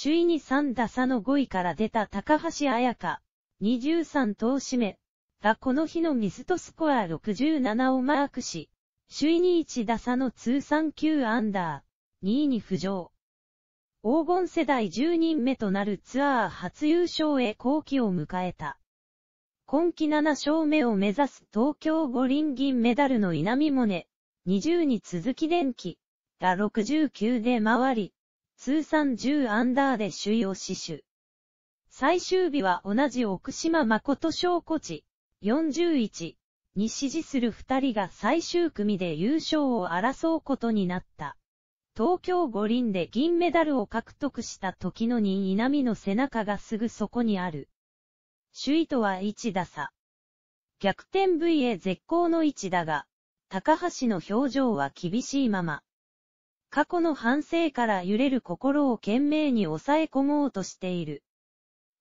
首位に3打差の5位から出た高橋彩香、23投締め、がこの日のミストスコア67をマークし、首位に1打差の通算9アンダー、2位に浮上。黄金世代10人目となるツアー初優勝へ後期を迎えた。今季7勝目を目指す東京五輪銀メダルの稲見萌寧、20に続き電気が69で回り、通算10アンダーで首位を死守。最終日は同じ奥島誠小コチ、41に支持する二人が最終組で優勝を争うことになった。東京五輪で銀メダルを獲得した時のに稲見の背中がすぐそこにある。首位とは1打差。逆転 VA 絶好の位置だが、高橋の表情は厳しいまま。過去の反省から揺れる心を懸命に抑え込もうとしている。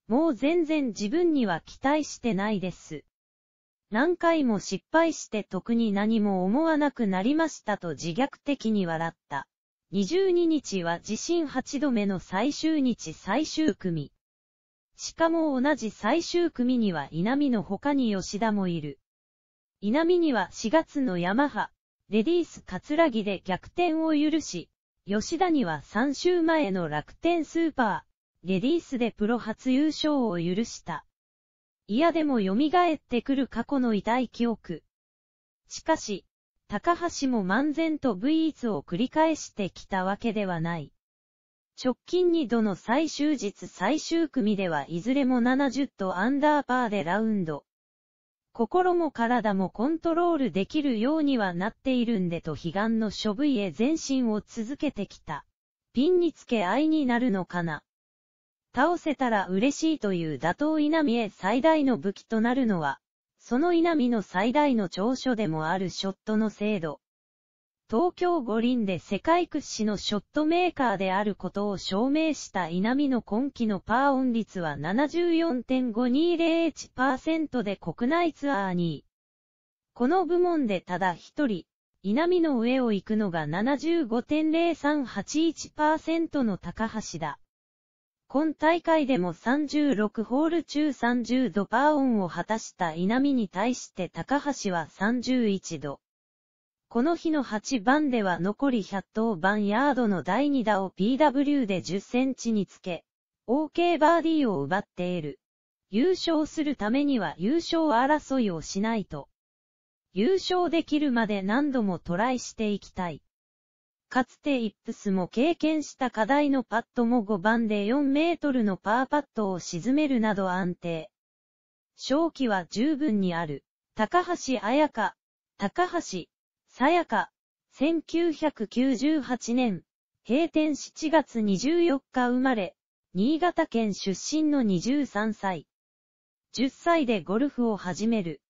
もう全然自分には期待してないです。何回も失敗して特に何も思わなくなりましたと自虐的に笑った。22日は地震8度目の最終日最終組。しかも同じ最終組には稲見の他に吉田もいる。稲見には4月のヤマハ、レディースラギで逆転を許し、吉田には3週前の楽天スーパー、レディースでプロ初優勝を許した。いやでも蘇ってくる過去の痛い記憶。しかし、高橋も漫然とブイーツを繰り返してきたわけではない。直近2度の最終日最終組ではいずれも70とアンダーパーでラウンド。心も体もコントロールできるようにはなっているんでと悲願の処分へ前進を続けてきた。ピンにつけ愛になるのかな。倒せたら嬉しいという打倒稲見へ最大の武器となるのは、その稲見の最大の長所でもあるショットの精度。東京五輪で世界屈指のショットメーカーであることを証明した稲見の今季のパーオン率は74.5201%で国内ツアーに。この部門でただ一人、稲見の上を行くのが75.0381%の高橋だ。今大会でも36ホール中30度パーオンを果たした稲見に対して高橋は31度。この日の8番では残り110番ヤードの第2打を PW で10センチにつけ、OK バーディーを奪っている。優勝するためには優勝争いをしないと。優勝できるまで何度もトライしていきたい。かつてイップスも経験した課題のパットも5番で4メートルのパーパットを沈めるなど安定。勝機は十分にある。高橋彩香、高橋、さやか、1998年、閉店7月24日生まれ、新潟県出身の23歳。10歳でゴルフを始める。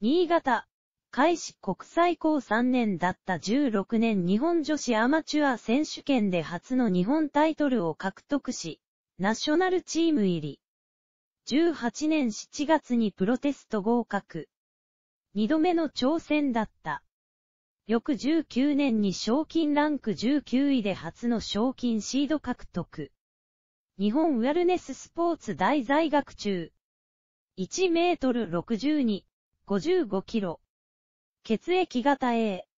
新潟、開始国際校3年だった16年日本女子アマチュア選手権で初の日本タイトルを獲得し、ナショナルチーム入り。18年7月にプロテスト合格。2度目の挑戦だった。翌19年に賞金ランク19位で初の賞金シード獲得。日本ウェルネススポーツ大在学中。1メートル62、55キロ。血液型 A。